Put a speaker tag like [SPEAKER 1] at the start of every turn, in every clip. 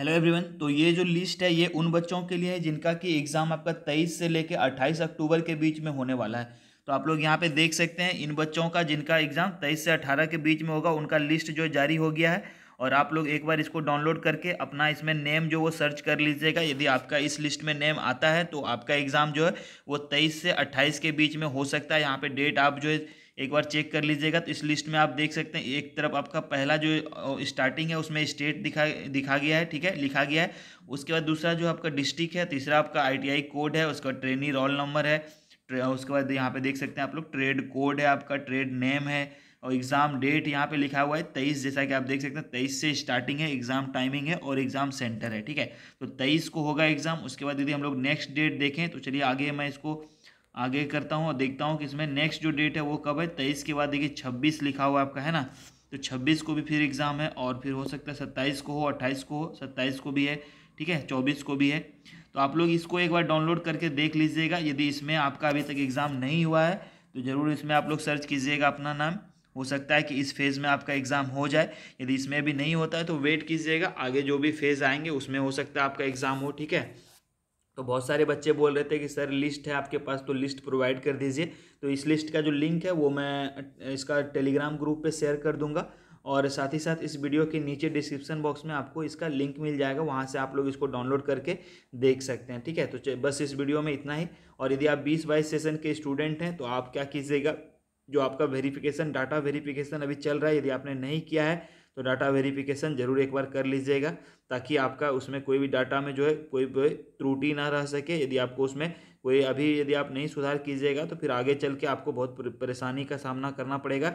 [SPEAKER 1] hello everyone तो ये जो लिस्ट है ये उन बच्चों के लिए है जिनका कि एग्ज़ाम आपका तेईस से लेकर अट्ठाईस अक्टूबर के बीच में होने वाला है तो आप लोग यहाँ पे देख सकते हैं इन बच्चों का जिनका एग्ज़ाम तेईस से अठारह के बीच में होगा उनका लिस्ट जो जारी हो गया है और आप लोग एक बार इसको डाउनलोड करके अपना इसमें नेम जो वो सर्च कर लीजिएगा यदि आपका इस लिस्ट में नेम आता है तो आपका एग्ज़ाम जो है वो तेईस से अट्ठाईस के बीच में हो सकता है यहाँ पर डेट आप जो है एक बार चेक कर लीजिएगा तो इस लिस्ट में आप देख सकते हैं एक तरफ आपका पहला जो स्टार्टिंग है उसमें स्टेट दिखा दिखा गया है ठीक है लिखा गया है उसके बाद दूसरा जो आपका डिस्ट्रिक्ट है तीसरा आपका आईटीआई कोड है उसका ट्रेनी रोल नंबर है उसके बाद यहाँ पे देख सकते हैं आप लोग ट्रेड कोड है आपका ट्रेड नेम है और एग्ज़ाम डेट यहाँ पे लिखा हुआ है तेईस जैसा कि आप देख सकते हैं तेईस से स्टार्टिंग है एग्ज़ाम टाइमिंग है और एग्ज़ाम सेंटर है ठीक है तो तेईस को होगा एग्ज़ाम उसके बाद यदि हम लोग नेक्स्ट डेट देखें तो चलिए आगे मैं इसको आगे करता हूँ और देखता हूँ कि इसमें नेक्स्ट जो डेट है वो कब है तेईस के बाद देखिए छब्बीस लिखा हुआ आपका है ना तो छब्बीस को भी फिर एग्ज़ाम है और फिर हो सकता है सत्ताईस को हो अट्ठाईस को हो सत्ताईस को भी है ठीक है चौबीस को भी है तो आप लोग इसको एक बार डाउनलोड करके देख लीजिएगा यदि इसमें आपका अभी तक एग्ज़ाम नहीं हुआ है तो ज़रूर इसमें आप लोग सर्च कीजिएगा अपना नाम हो सकता है कि इस फेज़ में आपका एग्ज़ाम हो जाए यदि इसमें भी नहीं होता है तो वेट कीजिएगा आगे जो भी फेज़ आएंगे उसमें हो सकता है आपका एग्ज़ाम हो ठीक है तो बहुत सारे बच्चे बोल रहे थे कि सर लिस्ट है आपके पास तो लिस्ट प्रोवाइड कर दीजिए तो इस लिस्ट का जो लिंक है वो मैं इसका टेलीग्राम ग्रुप पर शेयर कर दूंगा और साथ ही साथ इस वीडियो के नीचे डिस्क्रिप्शन बॉक्स में आपको इसका लिंक मिल जाएगा वहाँ से आप लोग इसको डाउनलोड करके देख सकते हैं ठीक है तो बस इस वीडियो में इतना ही और यदि आप बीस बाईस सेशन के स्टूडेंट हैं तो आप क्या कीजिएगा जो आपका वेरिफिकेशन डाटा वेरिफिकेशन अभी चल रहा है यदि आपने नहीं किया है तो डाटा वेरिफिकेशन जरूर एक बार कर लीजिएगा ताकि आपका उसमें कोई भी डाटा में जो है कोई भी त्रुटि ना रह सके यदि आपको उसमें कोई अभी यदि आप नहीं सुधार कीजिएगा तो फिर आगे चल के आपको बहुत परेशानी का सामना करना पड़ेगा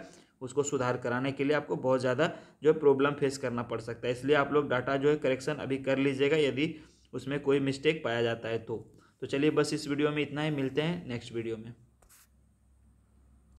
[SPEAKER 1] उसको सुधार कराने के लिए आपको बहुत ज़्यादा जो है प्रॉब्लम फेस करना पड़ सकता है इसलिए आप लोग डाटा जो है करेक्शन अभी कर लीजिएगा यदि उसमें कोई मिस्टेक पाया जाता है तो, तो चलिए बस इस वीडियो में इतना ही मिलते हैं नेक्स्ट वीडियो में